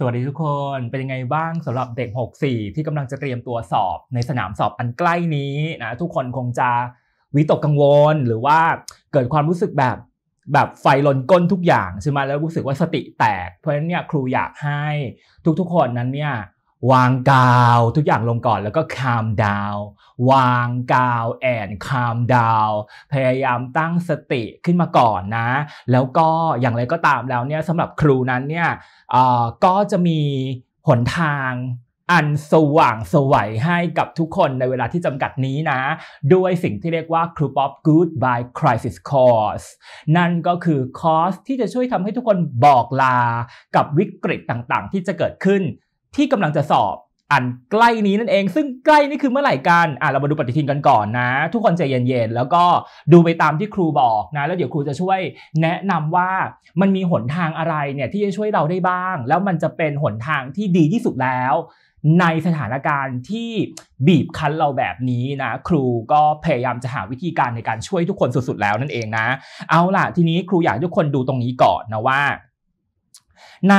สวัสดีทุกคน เป็นยังไงบ้างสำหรับเด็ก 64 ที่กำลังจะเตรียมตัวสอบ ในสนามสอบอันใกล้นี้นะทุกคนคงจะวิตกกังวลหรือว่าเกิดความรู้สึกแบบแบบไฟลนก้นทุกอย่างใช่ไหมแล้วรู้สึกว่าสติแตก เพราะฉะนั้นเนี่ยครูอยากให้ทุกๆคนนั้นเนี่ยวางกาวทุกอย่างลงก่อนแล้วก็ calm down วางกาวแอนคามดาวพยายามตั้งสติขึ้นมาก่อนนะแล้วก็อย่างไรก็ตามแล้วเนี่ยสำหรับครูนั้นเนี่ยก็จะมีหนทางอันสว่างสวัยให้กับทุกคนในเวลาที่จำกัดนี้นะ ด้วยสิ่งที่เรียกว่าครูป๊อป Good by Crisis Course นั่นก็คือคอร์สที่จะช่วยทำให้ทุกคนบอกลากับวิกฤตต่างๆ ที่จะเกิดขึ้นที่กำลังจะสอบอันใกล้นี้นั่นเอง ซึ่งใกล้นี่คือเมื่อไหร่กันอ่ะเรามาดูปฏิทินกันก่อนนะ ทุกคนใจเย็นๆแล้วก็ดูไปตามที่ครูบอกนะแล้วเดี๋ยวครูจะช่วยแนะนำว่ามันมีหนทางอะไรเนี่ย ที่จะช่วยเราได้บ้าง แล้วมันจะเป็นหนทางที่ดีที่สุดแล้ว ในสถานการณ์ที่บีบคั้นเราแบบนี้นะ ครูก็พยายามจะหาวิธีการในการช่วยทุกคนสุดๆแล้วนั่นเองนะ เอาล่ะทีนี้ครูอยากทุกคนดูตรงนี้ก่อนนะว่าใน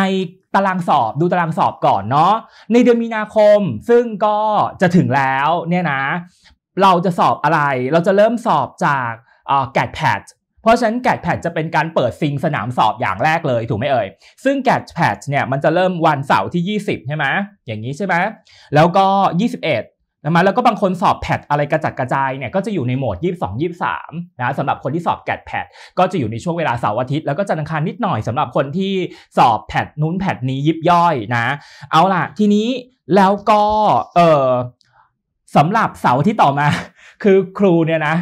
ตารางสอบดูตารางสอบก่อนเนาะในเดือนมีนาคมซึ่งก็จะถึงแล้วเนี่ยนะเราจะสอบอะไรเราจะเริ่มสอบจากแกดแพดเพราะฉะนั้นแกดแพดจะเป็นการเปิดซิงสนามสอบอย่างแรกเลยถูกไหมเอ่ย ซึ่งแกดแพดเนี่ยมันจะเริ่มวันเสาร์ที่ 20 ใช่ไหมอย่างนี้ใช่ไหมแล้วก็ 21นะมาแล้วก็บางคนสอบแพทอะไรกระจัดกระจายเนี่ย ก็จะอยู่ในโหมด22 23นะสำหรับคนที่สอบแกดแพทก็จะอยู่ในช่วงเวลาเสาร์อาทิตย์แล้วก็จันทร์อังคารนิดหน่อย สำหรับคนที่สอบแพทนู้นแพทนี้ยิบย่อยนะ เอาล่ะ ทีนี้แล้วก็เออสำหรับเสาร์ที่ต่อมา คือครูเนี่ยนะ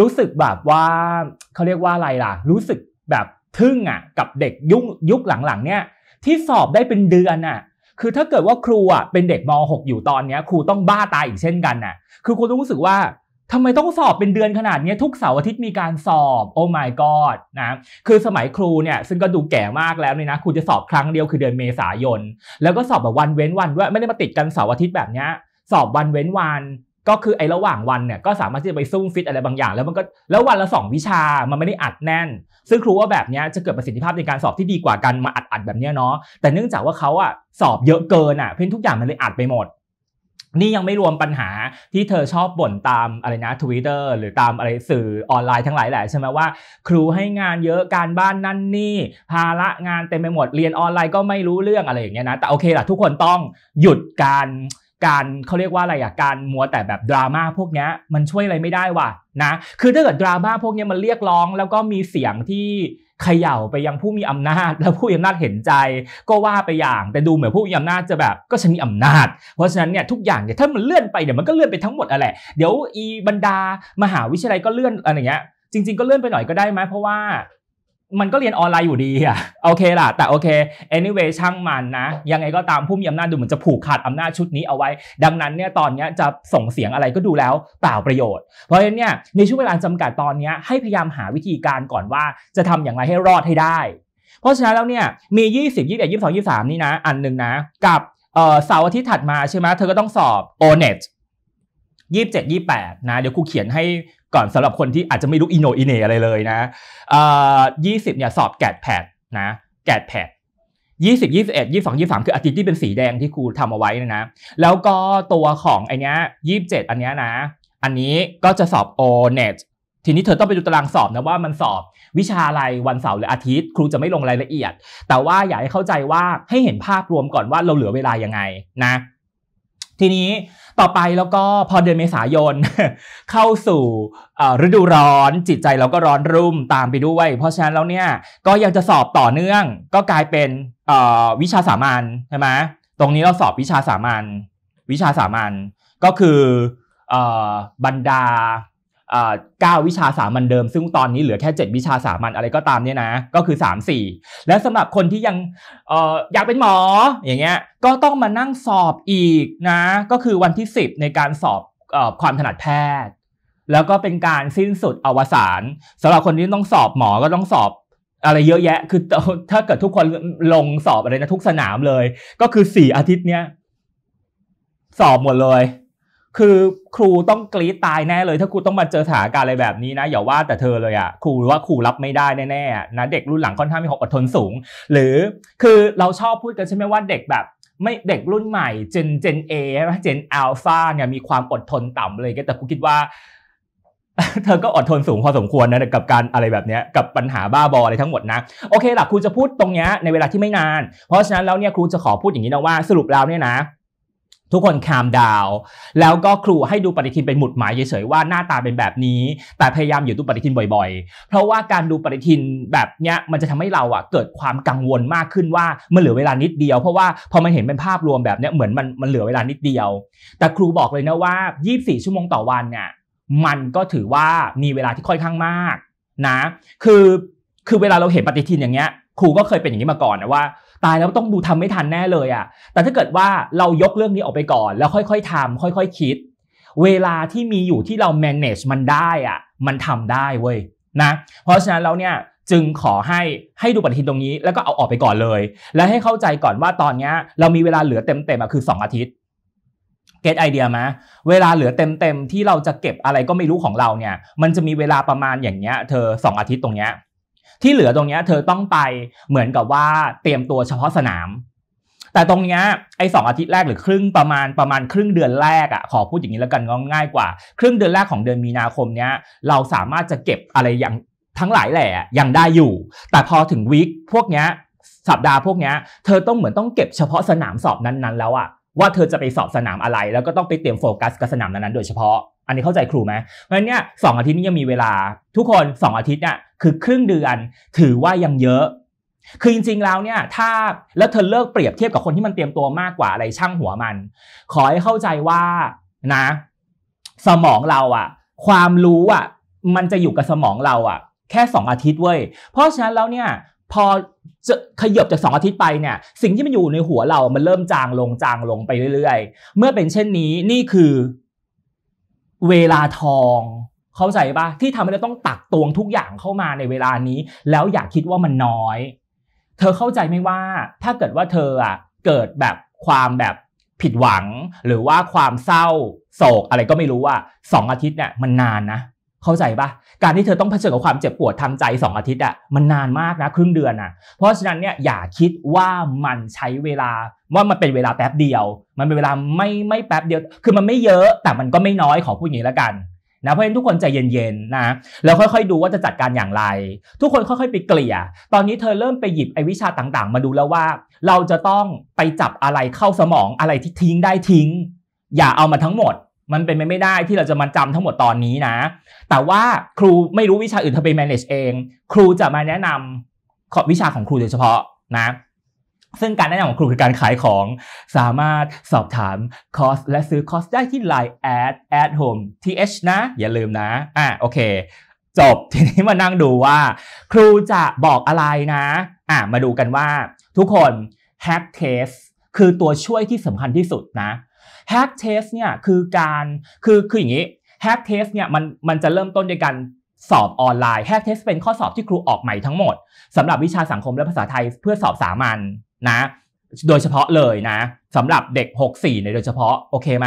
รู้สึกแบบว่าเขาเรียกว่าอะไรล่ะ รู้สึกแบบทึ่งอ่ะกับเด็กยุคยุคหลังๆ เนี่ยที่สอบได้เป็นเดือนอ่ะคือถ้าเกิดว่าครูอ่ะเป็นเด็กม .6 อยู่ตอนเนี้ยครูต้องบ้าตายอีกเช่นกันน่ะ คือครูต้องรู้สึกว่าทำไมต้องสอบเป็นเดือนขนาดนี้ทุกเสาร์อาทิตย์มีการสอบ โอ้ my god นะ คือสมัยครูเนี่ยซึ่งก็ดูแก่มากแล้วเนี่ยนะครูจะสอบครั้งเดียวคือเดือนเมษายนแล้วก็สอบแบบวันเว้นวันด้วยไม่ได้มาติดกันเสาร์อาทิตย์แบบนี้สอบวันเว้นวันก็คือไอ้ระหว่างวันเนี่ยก็สามารถที่จะไปซุ่มฟิตอะไรบางอย่าง แล้วมันก็แล้ววันละสองวิชา มันไม่ได้อัดแน่น ซึ่งครูว่าแบบนี้จะเกิดประสิทธิภาพในการสอบที่ดีกว่าการมาอัดอัดแบบนี้เนาะ แต่เนื่องจากว่าเขาอ่ะสอบเยอะเกินอ่ะเพื่อนทุกอย่างมันเลยอัดไปหมด นี่ยังไม่รวมปัญหาที่เธอชอบบ่นตามอะไรนะทวิตเตอร์หรือตามอะไรสื่อออนไลน์ทั้งหลายแหละใช่ไหมว่า ครูให้งานเยอะการบ้านนั่นนี่ ภาระงานเต็มไปหมด เรียนออนไลน์ก็ไม่รู้เรื่องอะไรอย่างเงี้ยนะแต่โอเคแหละทุกคนต้องหยุดการการเขาเรียกว่าอะไรอะการมัวแต่แบบดราม่าพวกนี้มันช่วยอะไรไม่ได้ว่ะนะ คือถ้าเกิดดราม่าพวกนี้มันเรียกร้องแล้วก็มีเสียงที่เขย่าไปยังผู้มีอำนาจ แล้วผู้มีอำนาจเห็นใจ ก็ว่าไปอย่างแต่ดูเหมือนผู้มีอำนาจจะแบบ ก็ฉันมีอำนาจเพราะฉะนั้นเนี่ยทุกอย่างเนี่ยถ้ามันเลื่อนไปเดี๋ยวมันก็เลื่อนไปทั้งหมดอะแหละเดี๋ยวอีบรรดามหาวิทยาลัยก็เลื่อนอะไรเงี้ยจริง ๆก็เลื่อนไปหน่อยก็ได้ไหมเพราะว่ามันก็เรียนออนไลน์อยู่ดีอะโอเคล่ะ แต่โอเค anyway ช่างมันนะ ยังไงก็ตามผู้มีอำนาจดูเหมือนจะผูกขาดอำนาจชุดนี้เอาไว้ ดังนั้นเนี่ยตอนนี้จะส่งเสียงอะไรก็ดูแล้วเปล่าประโยชน์เพราะฉะนั้นเนี่ยในช่วงเวลาจำกัดตอนนี้ให้พยายามหาวิธีการก่อนว่า จะทำอย่างไรให้รอดให้ได้ เพราะฉะนั้นแล้วเนี่ยมี20 21 22 23นี่นะ อันหนึ่งนะกับเสาร์อาทิตย์ถัดมาใช่ไหมเธอก็ต้องสอบ o n e t 27 28นะเดี๋ยวครูเขียนให้ก่อนสำหรับคนที่อาจจะไม่รู้อินโนอินเนอะไรเลยนะยี่สิบเนี่ยสอบแกดแพดนะแกดแพดยี่สิบยี่สเอ็ดยี่สองยี่สามคืออาทิตย์ที่เป็นสีแดงที่ครูทำเอาไว้นะ แล้วก็ตัวของไอเนี้ยยี่สิบเจ็ดอันเนี้ยนะ อันนี้ก็จะสอบโอเน็ตทีนี้เธอต้องไปดูตารางสอบนะว่ามันสอบวิชาอะไรวันเสาร์หรืออาทิตย์ ครูจะไม่ลงรายละเอียด แต่ว่าอยากให้เข้าใจว่าให้เห็นภาพรวมก่อนว่าเราเหลือเวลายังไงนะ ทีนี้ต่อไปแล้วก็พอเดือนเมษายนเข้าสู่ฤดูร้อนจิตใจเราก็ร้อนรุ่มตามไปด้วย เพราะฉะนั้นแล้วเนี่ย ก็ยังจะสอบต่อเนื่อง ก็กลายเป็นวิชาสามัญใช่ไหมตรงนี้เราสอบวิชาสามัญวิชาสามัญก็คืออบรรดาก้าวิชาสามัญเดิมซึ่งตอนนี้เหลือแค่7วิชาสามัญอะไรก็ตามเนี่ยนะ ก็คือ3 4และสำหรับคนที่ยังอออยากเป็นหมอ อย่างเงี้ย ก็ต้องมานั่งสอบอีกนะ ก็คือวันที่10 ในการสอบออความถนัดแพทย์ แล้วก็เป็นการสิ้นสุด อวสานสำหรับคนที่ต้องสอบหมอก็ต้องสอบอะไรเยอะแยะคือถ้าเกิดทุกคนลงสอบอะไรนะทุกสนามเลย ก็คือสี่อาทิตย์เนี้ยสอบหมดเลยคือครูต้องกรี๊ดตายแน่เลย ถ้าครูต้องมาเจอสถานการณ์อะไรแบบนี้นะ อย่าว่าแต่เธอเลยอะ่ะ ครูว่าครูรับไม่ได้แน่ๆนะเด็กรุ่นหลังค่อนข้างมีความอดทนสูง หรือคือเราชอบพูดกันใช่ไหมว่าเด็กแบบ ไม่เด็กรุ่นใหม่เจนเจนเอเจนอัลฟาเนี่ยมีความอดทนต่ำเลยแต่ครูคิดว่า เธอก็อดทนสูงพอสมควรนะกับการอะไรแบบนี้กับปัญหาบ้าบออะไรทั้งหมดนะโอเคหลักครูจะพูดตรงนี้ในเวลาที่ไม่นาน เพราะฉะนั้นแล้วเนี่ยครูจะขอพูดอย่างนี้นะว่าสรุปแล้วเนี่ยนะทุกคนคามดาวแล้วก็ครูให้ดูปฏิทินเป็นหมุดหมายเฉยๆว่าหน้าตาเป็นแบบนี้ แต่พยายามอยู่ดูปฏิทินบ่อยๆ เพราะว่าการดูปฏิทินแบบเนี้ยมันจะทำให้เราอะเกิดความกังวลมากขึ้นว่ามันเหลือเวลานิดเดียว เพราะว่าพอมันเห็นเป็นภาพรวมแบบเนี้ยเหมือนมันมันเหลือเวลานิดเดียว แต่ครูบอกเลยนะว่า 24 ชั่วโมงต่อวันเนี่ยมันก็ถือว่ามีเวลาที่ค่อยข้างมากนะคือคือเวลาเราเห็นปฏิทินอย่างเงี้ยครูก็เคยเป็นอย่างนี้มาก่อนนะว่าตายแล้วต้องดูทำไม่ทันแน่เลยอะ่ะ แต่ถ้าเกิดว่าเรายกเรื่องนี้ออกไปก่อน แล้วค่อย ๆ ทำ ค่อยๆคคิด เวลาที่มีอยู่ที่เรา manage มันได้อะ่ะ มันทำได้เว้ยนะ เพราะฉะนั้นเราเนี่ยจึงขอให้ให้ดูปฏิทินตรงนี้แล้วก็เอาออกไปก่อนเลย และให้เข้าใจก่อนว่าตอนเนี้ยเรามีเวลาเหลือเต็มๆคือ2อาทิตย์เก็ตไอเดียมเวลาเหลือเต็มๆที่เราจะเก็บอะไรก็ไม่รู้ของเราเนี่ย มันจะมีเวลาประมาณอย่างเงี้ยเธอ2อาทิตย์ตรงเนี้ยที่เหลือตรงนี้เธอต้องไปเหมือนกับว่าเตรียมตัวเฉพาะสนาม แต่ตรงนี้ไอ้สองอาทิตย์แรกหรือครึ่งประมาณประมาณครึ่งเดือนแรกอะ่ะขอพูดอย่างนี้แล้วกันง่ายกว่า ครึ่งเดือนแรกของเดือนมีนาคมเนี้ย เราสามารถจะเก็บอะไรอย่างทั้งหลายแหล่ยังได้อยู่ แต่พอถึงวีคพวกเนี้ยสัปดาห์พวกเนี้ยเธอต้องเหมือนต้องเก็บเฉพาะสนามสอบนั้นๆ แล้วอะว่าเธอจะไปสอบสนามอะไร แล้วก็ต้องไปเตรียมโฟกัสกับสนามนั้นๆโดยเฉพาะอันนี้เข้าใจครูไหมเพราะฉะนั้นเนี่ยสองอาทิตย์นี้ยังมีเวลา ทุกคนสองอาทิตย์เนี่ยคือครึ่งเดือน ถือว่ายังเยอะ คือจริงๆ แล้วเนี่ย ถ้าแล้วเธอเลิกเปรียบเทียบกับคนที่มันเตรียมตัวมากกว่าอะไร ช่างหัวมัน ขอให้เข้าใจว่านะ สมองเราอะความรู้อะมันจะอยู่กับสมองเราอะแค่สองอาทิตย์เว้ยเพราะฉะนั้นแล้วเนี่ย พอจะขยบจากงอาทิตย์ไปเนี่ย สิ่งที่มันอยู่ในหัวเรา มันเริ่มจางลงจางลงไปเรื่อยๆ เมื่อเป็นเช่นนี้นี่คือเวลาทอง เข้าใจปะที่ทำให้เราต้องตักตวงทุกอย่างเข้ามาในเวลานี้ แล้วอยากคิดว่ามันน้อย เธอเข้าใจไหมว่าถ้าเกิดว่าเธออ่ะเกิดแบบความแบบผิดหวัง หรือว่าความเศร้าโศก อะไรก็ไม่รู้ว่าสองอาทิตย์เนี่ยมันนานนะเข้าใจปะการที่เธอต้องเผชิญกับความเจ็บปวดทางใจ2อาทิตย์อะมันนานมากนะครึ่งเดือนอะเพราะฉะนั้นเนี่ยอย่าคิดว่ามันใช้เวลาว่ามันเป็นเวลาแป๊บเดียว มันเป็นเวลาไม่ไม่แป๊บเดียว คือมันไม่เยอะแต่มันก็ไม่น้อยขอพูดอย่างนี้แล้วกันนะเพราะฉะนั้นทุกคนใจเย็นๆนะแล้วค่อยๆดูว่าจะจัดการอย่างไร ทุกคนค่อยๆไปเกลี่ย ตอนนี้เธอเริ่มไปหยิบไอ้วิชาต่าง ๆ มาดูแล้วว่า เราจะต้องไปจับอะไรเข้าสมองอะไรที่ทิ้งได้ทิ้ง อย่าเอามาทั้งหมดมันเป็นไปไม่ได้ที่เราจะมาจำทั้งหมดตอนนี้นะ แต่ว่าครูไม่รู้วิชาอื่นเธอไป manage เอง ครูจะมาแนะนำขอวิชาของครูโดยเฉพาะนะ ซึ่งการแนะนำของครูคือการขายของ สามารถสอบถามคอสและซื้อคอสได้ที่ Line at at home th นะ อย่าลืมนะอ่ะโอเค จบ ทีนี้มานั่งดูว่า ครูจะบอกอะไรนะอ่ะมาดูกันว่าทุกคน hack test คือตัวช่วยที่สำคัญที่สุดนะแฮกเทสเนี่ยคือการคือคืออย่างนี้แฮกเทสเนี่ยมันมันจะเริ่มต้นด้วยการสอบออนไลน์แฮกเทสเป็นข้อสอบที่ครูออกใหม่ทั้งหมดสำหรับวิชาสังคมและภาษาไทยเพื่อสอบสามัญนนะโดยเฉพาะเลยนะสำหรับเด็ก 64 ในโดยเฉพาะโอเคไหม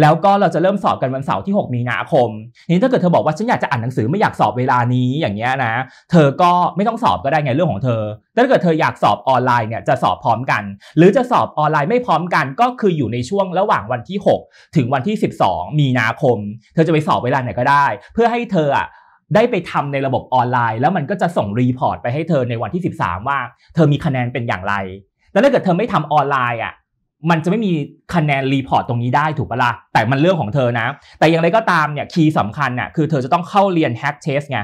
แล้วก็เราจะเริ่มสอบกันวันเสาร์ที่ 6 มีนาคมนี้ถ้าเกิดเธอบอกว่าฉันอยากจะอ่านหนังสือไม่อยากสอบเวลานี้อย่างเงี้ยนะเธอก็ไม่ต้องสอบก็ได้ไงเรื่องของเธอแต่ถ้าเกิดเธออยากสอบออนไลน์เนี่ยจะสอบพร้อมกัน หรือจะสอบออนไลน์ไม่พร้อมกันก็คืออยู่ในช่วงระหว่างวันที่ 6 ถึงวันที่ 12 มีนาคม เธอจะไปสอบเวลาไหนก็ได้ เพื่อให้เธออ่ะได้ไปทำในระบบออนไลน์ แล้วมันก็จะส่งรีพอร์ตไปให้เธอในวันที่ 13 ว่า เธอมีคะแนนเป็นอย่างไรแล้วถ้าเกิดเธอไม่ทำออนไลน์อ่ะ มันจะไม่มีคะแนนรีพอร์ตตรงนี้ได้ถูกปะละ่ะ แต่มันเรื่องของเธอนะ แต่อย่างไรก็ตามเนี่ย คีย์สำคัญน่ะคือเธอจะต้องเข้าเรียนแฮกเทสไง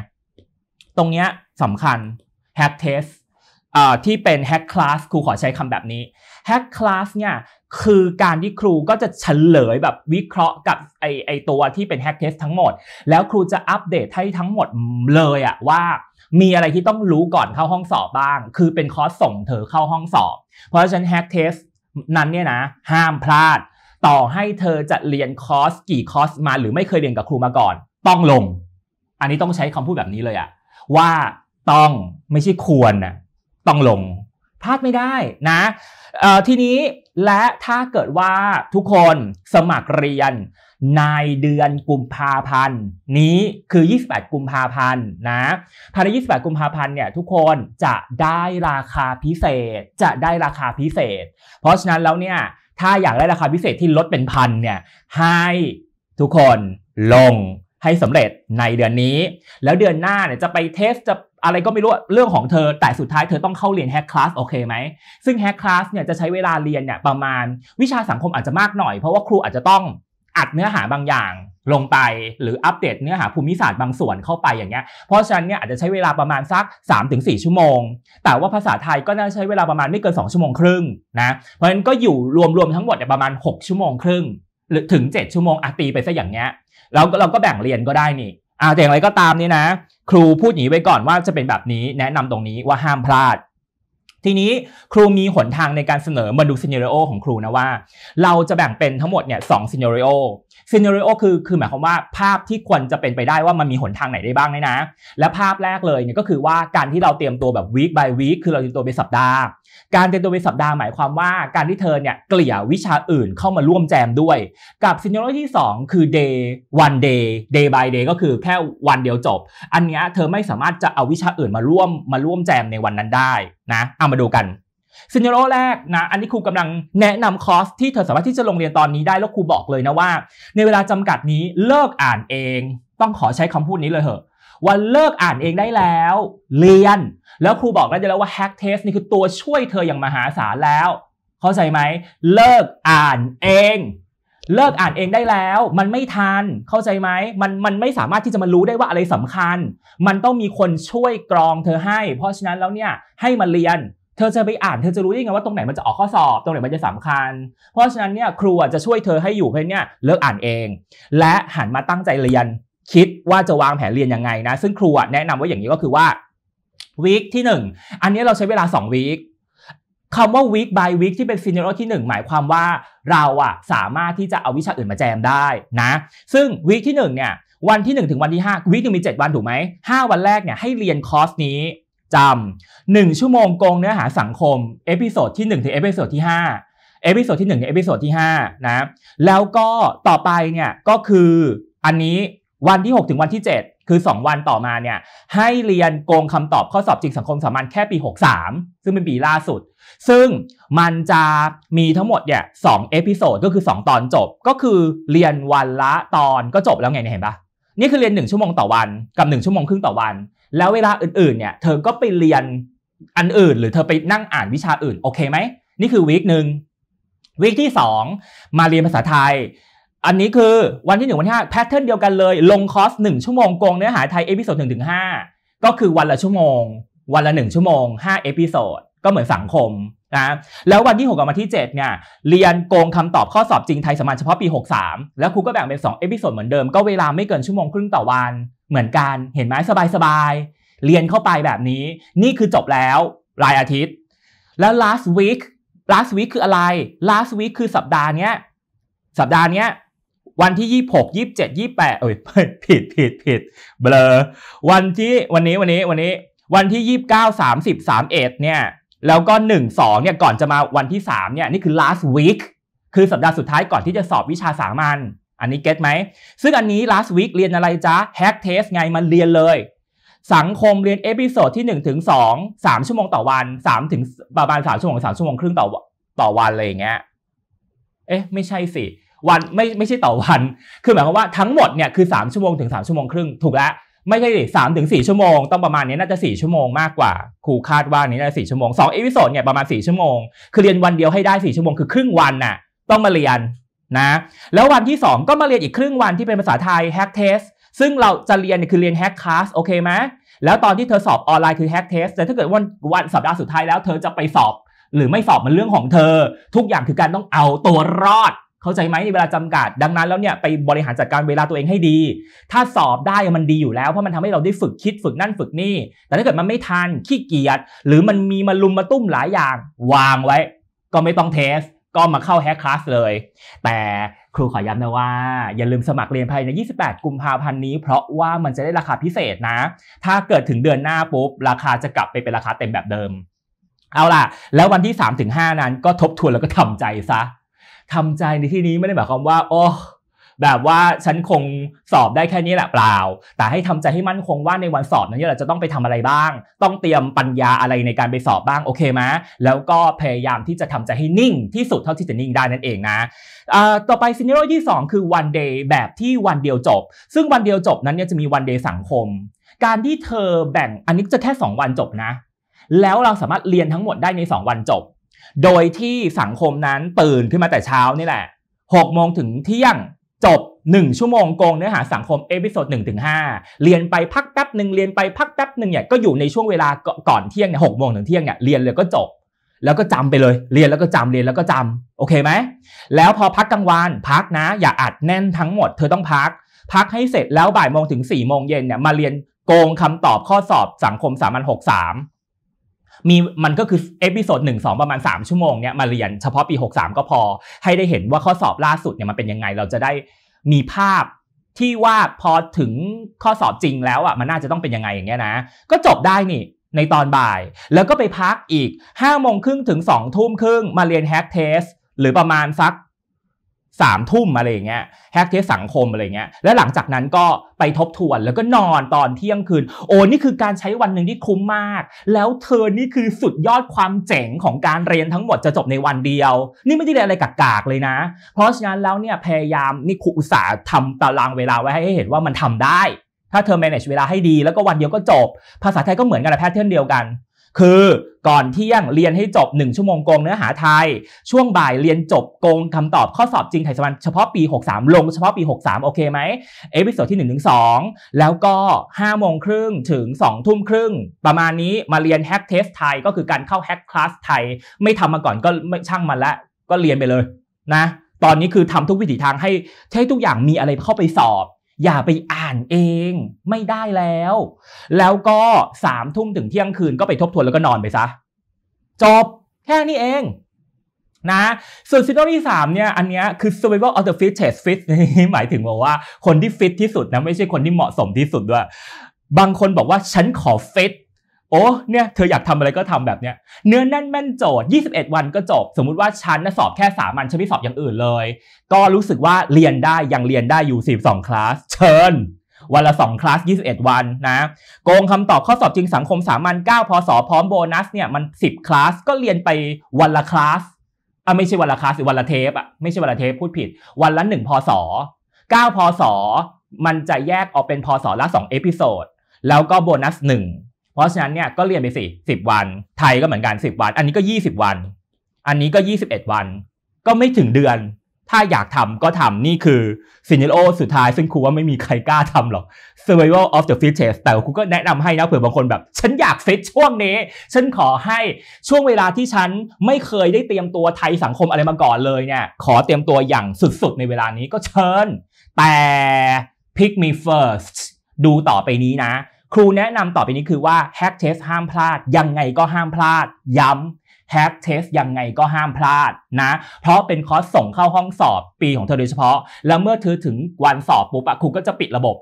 ตรงเนี้ยสำคัญ แฮกเทสอ่าที่เป็นแฮกคลาสครูขอใช้คำแบบนี้ แฮกคลาสเนี่ย คือการที่ครูก็จะเฉลยแบบวิเคราะห์กับไอไอตัวที่เป็นแฮกเทสทั้งหมด แล้วครูจะอัปเดตให้ทั้งหมดเลยอะว่า มีอะไรที่ต้องรู้ก่อนเข้าห้องสอบบ้าง คือเป็นคอร์สส่งเธอเข้าห้องสอบเพราะฉะนั้นแฮกเทสนั้นเนี่ยนะ ห้ามพลาด ต่อให้เธอจะเรียนคอร์ส กี่คอร์สมา หรือไม่เคยเรียนกับครูมาก่อน ต้องลง อันนี้ต้องใช้คำพูดแบบนี้เลยอะว่าต้องไม่ใช่ควรนะต้องลง พลาดไม่ได้นะทีนี้และถ้าเกิดว่าทุกคนสมัครเรียนในเดือนกุมภาพันธ์นี้คือ 28กุมภาพันธ์นะภายใน28กุมภาพันธ์เนี่ยทุกคนจะได้ราคาพิเศษจะได้ราคาพิเศษ เพราะฉะนั้นแล้วเนี่ยถ้าอยากได้ราคาพิเศษที่ลดเป็นพันเนี่ยให้ทุกคนลงให้สำเร็จในเดือนนี้ แล้วเดือนหน้าเนี่ยจะไปเทสจะอะไรก็ไม่รู้เรื่องของเธอ แต่สุดท้ายเธอต้องเข้าเรียนแฮกคลาสโอเคไหมซึ่งแฮกคลาสเนี่ยจะใช้เวลาเรียนเนี่ยประมาณวิชาสังคมอาจจะมากหน่อย เพราะว่าครูอาจจะต้องอัดเนื้อหาบางอย่างลงไปหรืออัปเดตเนื้อหาภูมิศาสตร์บางส่วนเข้าไปอย่างเงี้ย เพราะฉะนั้นเนี่ยอาจจะใช้เวลาประมาณสัก3-4ชั่วโมง แต่ว่าภาษาไทยก็น่าใช้เวลาประมาณไม่เกิน2ชั่วโมงครึ่งนะ เพราะฉะนั้นก็อยู่รวมๆทั้งหมดประมาณ 6 ชั่วโมงครึ่ง หรือถึง 7 ชั่วโมงอัตีไปซะอย่างเงี้ยแล้วเราก็แบ่งเรียนก็ได้นี่อาแต่อย่างไรก็ตามนี่นะ ครูพูดอย่างนี้ไว้ก่อนว่าจะเป็นแบบนี้ แนะนำตรงนี้ว่าห้ามพลาดทีนี้ครูมีหนทางในการเสนอมาดูซีเนอริโอของครูนะว่า เราจะแบ่งเป็นทั้งหมดเนี่ยสองซีเนอริโอซีเนอริโอคือคือหมายความว่าภาพที่ควรจะเป็นไปได้ว่ามันมีหนทางไหนได้บ้างเนี่ยนะ และภาพแรกเลยเนี่ยก็คือว่าการที่เราเตรียมตัวแบบ week by week คือเราเตรียมตัวเป็นสัปดาห์การเป็นตัวเป็นสัปดาห์หมายความว่าการที่เธอเนี่ยเกลี่ยวิชาอื่นเข้ามาร่วมแจมด้วย กับซีนิโอที่ 2 คือ day one day day by day ก็คือแค่วันเดียวจบ อันนี้เธอไม่สามารถจะเอาวิชาอื่นมาร่วมมาร่วมแจมในวันนั้นได้นะเอามาดูกันซีนิโอแรกนะ อันนี้ครูกำลังแนะนำคอร์สที่เธอสามารถที่จะลงเรียนตอนนี้ได้แล้วครูบอกเลยนะว่า ในเวลาจำกัดนี้เลิกอ่านเอง ต้องขอใช้คำพูดนี้เลยเหอะวันเลิกอ่านเองได้แล้วเรียนแล้วครูบอกได้แล้วว่า hack test นี่คือตัวช่วยเธออย่างมหาศาลแล้ว เข้าใจไหมเลิกอ่านเอง เลิกอ่านเองได้แล้ว มันไม่ทันเข้าใจไหมมันมันไม่สามารถที่จะมารู้ได้ว่าอะไรสำคัญ มันต้องมีคนช่วยกรองเธอให้ เพราะฉะนั้นแล้วเนี่ยให้มาเรียนเธอจะไปอ่านเธอจะรู้ได้ไงว่าตรงไหนมันจะออกข้อสอบตรงไหนมันจะสำคัญ เพราะฉะนั้นเนี่ยครูจะช่วยเธอให้อยู่เพ่อนเนี่ยเลิกอ่านเอง และหันมาตั้งใจเรียน คิดว่าจะวางแผนเรียนยังไงนะซึ่งครูแนะนำว่าอย่างนี้ก็คือว่าวีคที่ 1 อันนี้เราใช้เวลา2วีคคำว่า week by week ที่เป็น scenario ที่ 1 หมายความว่าเราอะสามารถที่จะเอาวิชาอื่นมาแจมได้นะ ซึ่ง week ที่1เนี่ยวันที่ 1 ถึงวันที่5 week หนึ่งมี 7 วันถูกไหม 5 วันแรกเนี่ยให้เรียนคอร์สนี้จำ1ชั่วโมงกงเนื้อหาสังคมเอพิโซดที่1ถึงเอพิโซดที่5เอพิโซดที่1ถึงเอพิโซดที่5นะแล้วก็ต่อไปเนี่ยก็คืออันนี้วันที่ 6 ถึงวันที่ 7คือ2วันต่อมาเนี่ยให้เรียนโกงคำตอบข้อสอบจริงสังคมสามัญแค่ปี63ซึ่งเป็นปีล่าสุด ซึ่งมันจะมีทั้งหมดเนี่ยสองเอพิโซดก็คือ2ตอนจบ ก็คือเรียนวันละตอนก็จบแล้วไงเห็นปะนี่คือเรียน1ชั่วโมงต่อวัน กับ1ชั่วโมงครึ่งต่อวัน แล้วเวลาอื่นๆเนี่ยเธอก็ไปเรียนอันอื่น หรือเธอไปนั่งอ่านวิชาอื่นโอเคไหมนี่คือวีคหนึ่งวีคที่2มาเรียนภาษาไทยอันนี้คือวันที่หนึ่งวันที่ห้าแพทเทิร์นเดียวกันเลยลงคอสหนึ่งชั่วโมงโกงเนื้อหาไทยเอพิโซดหนึ่งถึงห้าก็คือวันละชั่วโมง วันละหนึ่งชั่วโมงห้าเอพิโซดก็เหมือนสังคมนะแล้ววันที่หกกับวันที่เจ็ดเนี่ยเรียนโกงคำตอบข้อสอบจริงไทยสมัญเฉพาะปีหกสามแล้วครูก็แบ่งเป็นสองเอพิโซดเหมือนเดิมก็เวลาไม่เกินชั่วโมงครึ่งต่อวัน เหมือนกันเห็นไหมสบายสบายเรียนเข้าไปแบบนี้นี่คือจบแล้วรายอาทิตย์ แล้ว last week last week คืออะไร last week คือสัปดาห์เนี้ยสัปดาห์เนี้ยวันที่ยียี่สิบเจ็ดดยี่แปอ้ยผิดผิดผิดเบลอวันที่วันนี้วันนี้วันนี้วันที่ยี่สิบเเอ็ดนี่ย แล้วก็หนึ่งสองเนี่ยก่อนจะมาวันที่สามเนี่ยนี่คือ last week คือสัปดาห์สุดท้ายก่อนที่จะสอบวิชาสามัญอันนี้เก็ตไหม ซึ่งอันนี้ last week เรียนอะไรจ๊ะ hack test ไงมันเรียนเลย สังคมเรียนเอพิโซดที่หนึ่งถึงสสองามชั่วโมงต่อวันสามถึงประมาณมชั่วโมงสามชั่วโมงครึ่งต่อ ต่อวันอะไรอย่างเงี้ยเอ๊ะ ไม่ใช่สิวันไม่ไม่ใช่ต่อวัน คือหมายความว่าทั้งหมดเนี่ยคือ3ชั่วโมงถึง3ชั่วโมงครึ่งถูกแล้วไม่ใช่สามถึงสี่ชั่วโมงต้องประมาณนี้น่าจะสี่ชั่วโมงมากกว่าครูคาดว่านี้น่าจะสี่ชั่วโมงสองเอพิโซดเนี่ยประมาณสี่ชั่วโมงคือเรียนวันเดียวให้ได้สี่ชั่วโมงคือครึ่งวันน่ะต้องมาเรียนนะแล้ววันที่สองก็มาเรียนอีกครึ่งวันที่เป็นภาษาไทยแฮกเทสซึ่งเราจะเรียนเนี่ยคือเรียนแฮกคลาสโอเคไหมแล้วตอนที่เธอสอบออนไลน์คือแฮกเทสแต่ถ้าเกิดวันวันสัปดาห์สุดท้ายแล้วเธอจะไปสอบ หรือไม่สอบมันเรื่องของเธอ ทุกอย่างคือการต้องเอาตัวรอดเข้าใจไหมในเวลาจำกัด ดังนั้นแล้วเนี่ยไปบริหารจัดการเวลาตัวเองให้ดี ถ้าสอบได้มันดีอยู่แล้วเพราะมันทำให้เราได้ฝึกคิดฝึกนั่นฝึกนี่แต่ถ้าเกิดมันไม่ทันขี้เกียจหรือมันมีมาลุมมาตุ้มหลายอย่าง วางไว้ ก็ไม่ต้องเทส ก็มาเข้าแฮกคลาสเลย แต่ครูขอย้ำนะว่าอย่าลืมสมัครเรียนภายใน 28 กุมภาพันธ์นี้เพราะว่ามันจะได้ราคาพิเศษนะ ถ้าเกิดถึงเดือนหน้าปุ๊บ ราคาจะกลับไปเป็นราคาเต็มแบบเดิม เอาล่ะ แล้ววันที่ 3-5 นั้นก็ทบทวนแล้วก็ทำใจซะทำใจในที่นี้ไม่ได้หมายความว่าโอ้แบบว่าฉันคงสอบได้แค่นี้แหละเปล่า แต่ให้ทำใจให้มั่นคงว่าในวันสอบนั้นเราจะต้องไปทำอะไรบ้าง ต้องเตรียมปัญญาอะไรในการไปสอบบ้างโอเคไหมแล้วก็พยายามที่จะทำใจให้นิ่ง ที่สุดเท่าที่จะนิ่งได้นั่นเองนะต่อไปซีนีโร่ที่2คือวันเดย์แบบที่วันเดียวจบ ซึ่งวันเดียวจบนั้นเนี่ยจะมีวันเดย์สังคม การที่เธอแบ่งอันนี้จะแค่2วันจบนะแล้วเราสามารถเรียนทั้งหมดได้ใน2วันจบโดยที่สังคมนั้นตื่นขึ้นมาแต่เช้านี่แหละ6โมงถึงเที่ยง จบ 1 ชั่วโมงโกงเนื้อหาสังคมเอพิโซดหนึ่งถึงห้าเรียนไปพักแป๊บหนึ่งเรียนไปพักแป๊บหนึ่งเนี่ยก็อยู่ในช่วงเวลาก่อนเที่ยงเนี่ยหกโมงถึงเที่ยงเนี่ยเรียนเลยก็จบ แล้วก็จำไปเลย เรียนแล้วก็จำเรียนแล้วก็จำโอเคไหม แล้วพอพักกลางวันพักนะ อย่าอัดแน่นทั้งหมดเธอต้องพัก พักให้เสร็จแล้วบ่ายโมงถึง4ี่โมงเย็นเนี่ยมาเรียนโกงคำตอบข้อสอบสังคมสามัญหกสามมีมันก็คือเอพิโซดหนึ่งสองประมาณ 3 ชั่วโมงเนี่ยมาเรียนเฉพาะปี63ก็พอให้ได้เห็นว่าข้อสอบล่าสุดเนี่ยมันเป็นยังไงเราจะได้ มีภาพที่ว่าพอถึงข้อสอบจริงแล้วอ่ะมันน่าจะต้องเป็นยังไงอย่างเงี้ยนะก็จบได้นี่ในตอนบ่าย แล้วก็ไปพักอีก5้าโมงครึ่งถึง2องทุ่มครึ่งมาเรียนแฮกเทสหรือประมาณสักสามทุ่มอะไรเงี้ยแฮกเทสสังคมอะไรเงี้ยและหลังจากนั้นก็ไปทบทวนแล้วก็นอนตอนเที่ยงคืนโอ้นี่คือการใช้วันหนึ่งที่คุ้มมาก แล้วเธอนี่คือสุดยอดความเจ๋งของการเรียนทั้งหมดจะจบในวันเดียว นี่ไม่ได้เรียนอะไรกากๆเลยนะ เพราะฉะนั้นแล้วเนี่ยพยายามนี่คุตสาทํทำตารางเวลาไว้ให้เห็นว่ามันทำได้ ถ้าเธอ manage เวลาให้ดีแล้วก็วันเดียวก็จบ ภาษาไทยก็เหมือนกันแพทเทิร์นเดียวกันคือก่อนเที่ยง เรียนให้จบ 1 ชั่วโมงโกงเนื้อหาไทย ช่วงบ่ายเรียนจบโกงคำตอบข้อสอบจริงไทยสวรรค์เฉพาะปี 63 ลง เฉพาะปี 63 โอเคไหมเอพิโซดที่1นึถึงสแล้วก็ 5 โมงครึ่งถึง 2 ทุ่มครึ่ง ประมาณนี้มาเรียนแฮกเทสไทยก็คือการเข้าแฮกคลาสไทย ไม่ทำมาก่อนก็ไม่ช่างมันละก็เรียนไปเลยนะ ตอนนี้คือทำทุกวิถีทางให้ให้ทุกอย่างมีอะไรเข้าไปสอบอย่าไปอ่านเองไม่ได้แล้ว แล้วก็สามทุ่มถึงเที่ยงคืนก็ไปทบทวนแล้วก็นอนไปซะ จบ แค่นี้เอง นะส่วนซีโนที่มเนี่ย อันนี้คือ survival of the fittest fit หมายถึงบอกว่าคนที่ฟิตที่สุดนะไม่ใช่คนที่เหมาะสมที่สุดด้วย บางคนบอกว่าฉันขอฟิตโอ้เนี่ย เธออยากทำอะไรก็ทำแบบเนี้ย เนื้อแน่นแม่นโจทย์ 21 วันก็จบ สมมุติว่าฉันนะสอบแค่สามันฉันไม่สอบอย่างอื่นเลย ก็รู้สึกว่าเรียนได้ยังเรียนได้อยู่42คลาสเชิญ วันละ2คลาส21 วันนะ โกงคำตอบข้อสอบจริงสังคมสามัญ9พศพร้อมโบนัสเนี่ยมัน 10คลาสก็เรียนไปวันละคลาส อ่ะไม่ใช่วันละคลาสวันละเทปอ่ะไม่ใช่วันละเทปพูดผิด วันละ1พศ9พศมันจะแยกออกเป็นพศละ 2 เอพิโซดแล้วก็โบนัส1เพราะฉะนั้นเนี่ยก็เรียนไปสิสิบวัน ไทยก็เหมือนกันสิบวัน อันนี้ก็ยี่สิบวัน อันนี้ก็ยี่สิบเอ็ดวัน ก็ไม่ถึงเดือน ถ้าอยากทำก็ทำนี่คือซีนิโอสุดท้ายซึ่งครูว่าไม่มีใครกล้าทำหรอก survival of the fittest แต่ครูก็แนะนำให้นะเผื่อบางคนแบบ ฉันอยากฟิตช่วงนี้ ฉันขอให้ช่วงเวลาที่ฉันไม่เคยได้เตรียมตัวไทยสังคมอะไรมาก่อนเลยเนี่ย ขอเตรียมตัวอย่างสุดๆในเวลานี้ก็เชิญ แต่ pick me first ดูต่อไปนี้นะครูแนะนำต่อไปนี้คือว่าแฮกเทสห้ามพลาด ยังไงก็ห้ามพลาด ย้ำแฮกเทสยังไงก็ห้ามพลาดนะเพราะเป็นคอร์สส่งเข้าห้องสอบปีของเธอโดยเฉพาะ แล้วเมื่อเธอถึงวันสอบปุ๊บครูก็จะปิดระบบ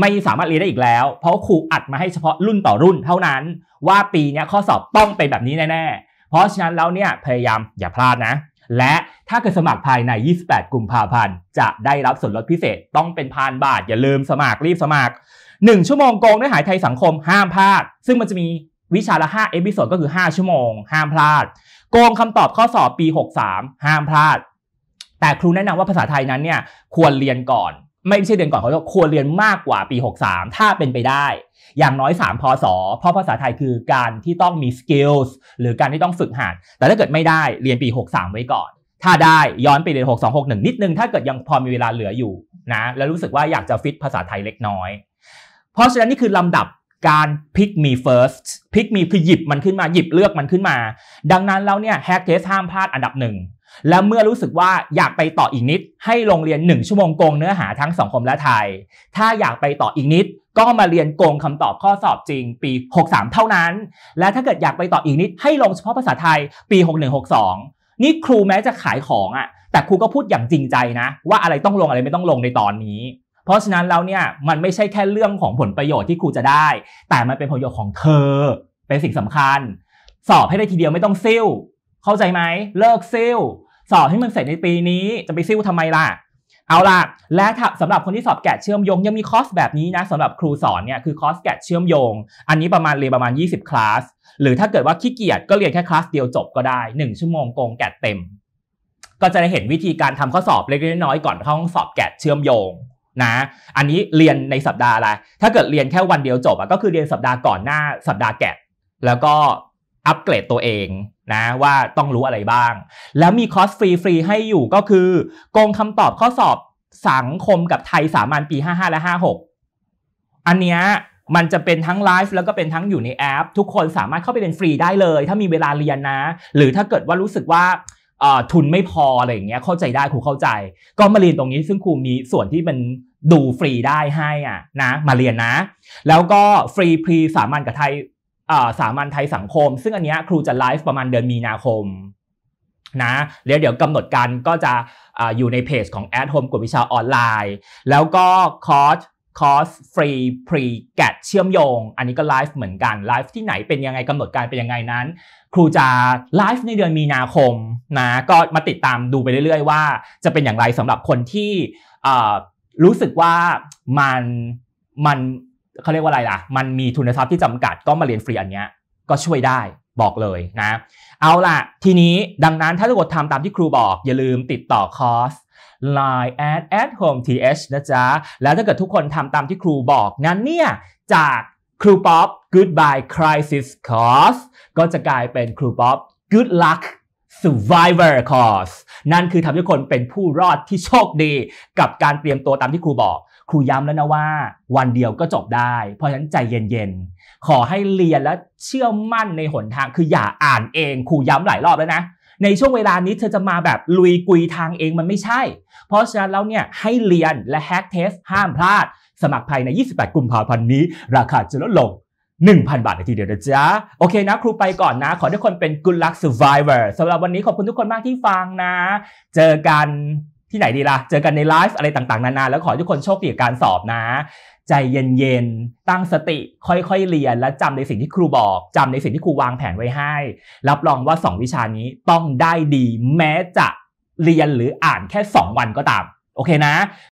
ไม่สามารถเรียนได้อีกแล้ว เพราะครูอัดมาให้เฉพาะรุ่นต่อรุ่น เท่านั้นว่าปีนี้ข้อสอบต้องเป็นแบบนี้แน่ๆ เพราะฉะนั้นแล้วเนี่ยพยายามอย่าพลาดนะ และถ้าเกิดสมัครภายใน 28กุมภาพันธ์จะได้รับส่วนลดพิเศษต้องเป็นพันบาท อย่าลืมสมัครรีบสมัคร1ชั่วโมงกองเนื้อหาไทยสังคมห้ามพลาดซึ่งมันจะมีวิชาละ5เอพิโซดก็คือ 5 ชั่วโมงห้ามพลาดโกงคำตอบข้อสอบปี 63 ห้ามพลาด แต่ครูแนะนำว่าภาษาไทยนั้นเนี่ยควรเรียนก่อน ไม่ใช่เรียนก่อนเขาควรเรียนมากกว่าปี 63 ถ้าเป็นไปได้ อย่างน้อย 3พศเพราะภาษาไทยคือการที่ต้องมี skills หรือการที่ต้องฝึกหัดแต่ถ้าเกิดไม่ได้เรียนปี 63 ไว้ก่อน ถ้าได้ย้อนไปเรียน6261 นิดนึงถ้าเกิดยังพอมีเวลาเหลืออยู่นะแล้วรู้สึกว่าอยากจะฟิตภาษาไทยเล็กน้อยเพราะฉะนั้นนี่คือลำดับการ pick me first pick me คือหยิบมันขึ้นมาหยิบเลือกมันขึ้นมา ดังนั้นแล้วเนี่ย hack test ห้ามพลาดอันดับหนึ่งและเมื่อรู้สึกว่าอยากไปต่ออีกนิดให้ลงเรียน 1ชั่วโมงโกงเนื้อหาทั้งสังคมและไทย ถ้าอยากไปต่ออีกนิด ก็มาเรียนโกงคำตอบข้อสอบจริง ปี63เท่านั้น และถ้าเกิดอยากไปต่ออีกนิดให้ลงเฉพาะภาษาไทยปี 6162นี่ครูแม้จะขายของอะแต่ครูก็พูดอย่างจริงใจนะ ว่าอะไรต้องลงอะไรไม่ต้องลงในตอนนี้เพราะฉะนั้นแล้วเนี่ยมันไม่ใช่แค่เรื่องของผลประโยชน์ที่ครูจะได้ แต่มันเป็นผลประโยชน์ของเธอเป็นสิ่งสำคัญ สอบให้ได้ทีเดียวไม่ต้องซิ่วเข้าใจไหมเลิกซิ่วสอบให้มันเสร็จในปีนี้จะไปซิ่วทำไมล่ะ เอาล่ะและสำหรับคนที่สอบแกะเชื่อมโยงยังมีคอร์สแบบนี้นะสำหรับครูสอนเนี่ยคือคอร์สแกะเชื่อมโยง อันนี้ประมาณเรียนประมาณ 20คลาสหรือถ้าเกิดว่าขี้เกียจก็เรียนแค่คลาสเดียวจบก็ได้1ชั่วโมงโกงแกะเต็มก็จะได้เห็นวิธีการทำข้อสอบเล็กๆน้อยๆก่อนเข้าห้องสอบแกะเชื่อมโยงนะ อันนี้เรียนในสัปดาห์อะไร ถ้าเกิดเรียนแค่วันเดียวจบอะก็คือเรียนสัปดาห์ก่อนหน้าสัปดาห์แกะแล้วก็อัปเกรดตัวเองนะว่าต้องรู้อะไรบ้าง แล้วมีคอร์สฟรีีให้อยู่ก็คือโกงคำตอบข้อสอบสังคมกับไทยสามัญปี55และ56อันเนี้ยมันจะเป็นทั้งไลฟ์แล้วก็เป็นทั้งอยู่ในแอป ทุกคนสามารถเข้าไปเรียนฟรีได้เลย ถ้ามีเวลาเรียนนะ หรือถ้าเกิดว่ารู้สึกว่าทุนไม่พออะไรอย่างเงี้ยเข้าใจได้ครูเข้าใจ ก็มาเรียนตรงนี้ซึ่งครูมีส่วนที่มันดูฟรีได้ให้อ่ะนะ มาเรียนนะ แล้วก็ฟรีพรีสามัญกับไทยสามัญไทยสังคม ซึ่งอันเนี้ยครูจะไลฟ์ประมาณเดือนมีนาคมนะแล้วเดี๋ยวกำหนดการก็จะออยู่ในเพจของแอดโฮมกวุวิชาออนไลน์ แล้วก็คอร์สคอร์สฟรีพรีแกดเชื่อมโยง อันนี้ก็ไลฟ์เหมือนกันไลฟ์ที่ไหนเป็นยังไงกำหนดการเป็นยังไงนั้น ครูจะไลฟ์ในเดือนมีนาคมนะก็มาติดตามดูไปเรื่อย ๆ ว่า จะเป็นอย่างไรสำหรับคนที่รู้สึกว่ามันมันเขาเรียกว่าอะไรล่ะ มันมีทุนทรัพย์ที่จำกัดก็มาเรียนฟรีอันเนี้ยก็ช่วยได้บอกเลยนะเอาล่ะ ทีนี้ดังนั้นถ้าทุกคนทำตามที่ครูบอกอย่าลืมติดต่อคอร์ส line at at home th นะจ๊ะ แล้วถ้าเกิดทุกคนทำตามที่ครูบอก งั้นเนี่ย จากครูป๊อป goodbye crisis course ก็จะกลายเป็นครูป๊อป good luck survivor course นั่นคือทำให้คนเป็นผู้รอดที่โชคดี กับการเตรียมตัวตามที่ครูบอก ครูย้ำแล้วนะว่าวันเดียวก็จบได้ เพราะฉะนั้นใจเย็นๆขอให้เรียนและเชื่อมั่นในหนทาง คืออย่าอ่านเองครูย้ำหลายรอบแล้วนะในช่วงเวลานี้เธอจะมาแบบลุยกุยทางเองมันไม่ใช่ เพราะฉะนั้นแล้วเนี่ยให้เรียนและแฮกเทสห้ามพลาด สมัครภายใน 28 กุมภาพันธ์นี้ ราคาจะลดลง 1,000 บาทในทีเดียวนะจ๊ะโอเคนะครูไปก่อนนะ ขอทุกคนเป็น Good Luck Survivor สำหรับวันนี้ขอบคุณทุกคนมากที่ฟังนะ เจอกันที่ไหนดีละ่ะเจอกันในไลฟ์อะไรต่างๆนานาแล้วขอทุกคนโชคดีกับการสอบนะใจเย็นๆตั้งสติ ค่อยๆ เรียนและจำในสิ่งที่ครูบอก จำในสิ่งที่ครูวางแผนไว้ให้ รับรองว่า 2 วิชานี้ต้องได้ดีแม้จะเรียนหรืออ่านแค่ 2 วันก็ตาม โอเคนะ